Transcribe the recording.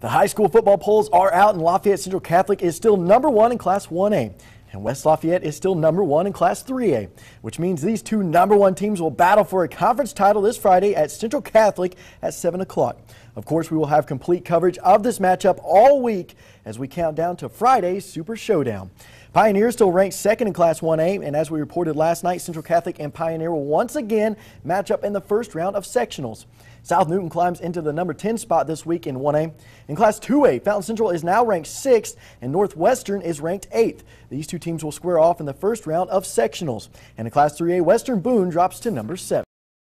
The high school football polls are out, and Lafayette Central Catholic is still number one in Class 1A. And West Lafayette is still number one in Class 3A, which means these two number one teams will battle for a conference title this Friday at Central Catholic at 7 o'clock. Of course, we will have complete coverage of this matchup all week as we count down to Friday's Super Showdown. Pioneer still ranks second in Class 1A, and as we reported last night, Central Catholic and Pioneer will once again match up in the first round of sectionals. South Newton climbs into the number 10 spot this week in 1A. In Class 2A, Fountain Central is now ranked 6th, and Northwestern is ranked 8th. These two teams will square off in the first round of sectionals. And in Class 3A, Western Boone drops to number 7.